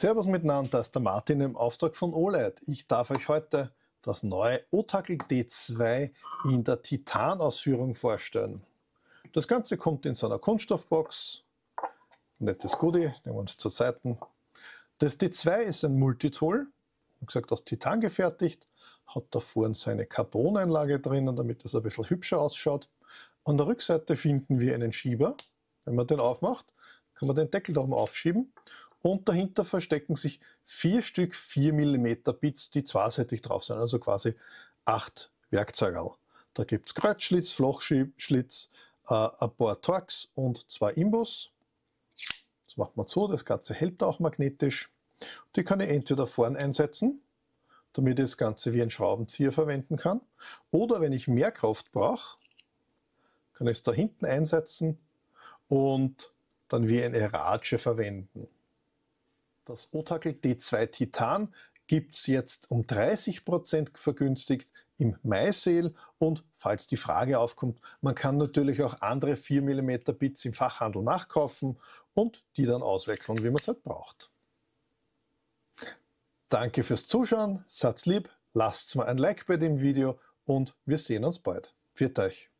Servus miteinander, das ist der Martin im Auftrag von OLED. Ich darf euch heute das neue Otakel D2 in der Titanausführung vorstellen. Das Ganze kommt in so einer Kunststoffbox. Nettes Goodie, nehmen wir uns zur Seite. Das D2 ist ein Multitool, wie gesagt aus Titan gefertigt, hat da vorne so eine Carboneinlage drinnen, damit das ein bisschen hübscher ausschaut. An der Rückseite finden wir einen Schieber. Wenn man den aufmacht, kann man den Deckel darum aufschieben und dahinter verstecken sich vier Stück 4 mm Bits, die zweiseitig drauf sind, also quasi acht Werkzeugerl. Da gibt es Kreuzschlitz, Flochschlitz, äh, ein paar Torx und zwei Imbus. Das macht man so, das Ganze hält auch magnetisch. Die kann ich entweder vorn einsetzen, damit ich das Ganze wie ein Schraubenzieher verwenden kann. Oder wenn ich mehr Kraft brauche, kann ich es da hinten einsetzen und dann wie eine Ratsche verwenden. Das Otakel D2 Titan gibt es jetzt um 30% vergünstigt im Maiseel und falls die Frage aufkommt, man kann natürlich auch andere 4 mm Bits im Fachhandel nachkaufen und die dann auswechseln, wie man es halt braucht. Danke fürs Zuschauen, Satz lieb, lasst mal ein Like bei dem Video und wir sehen uns bald. Viert euch!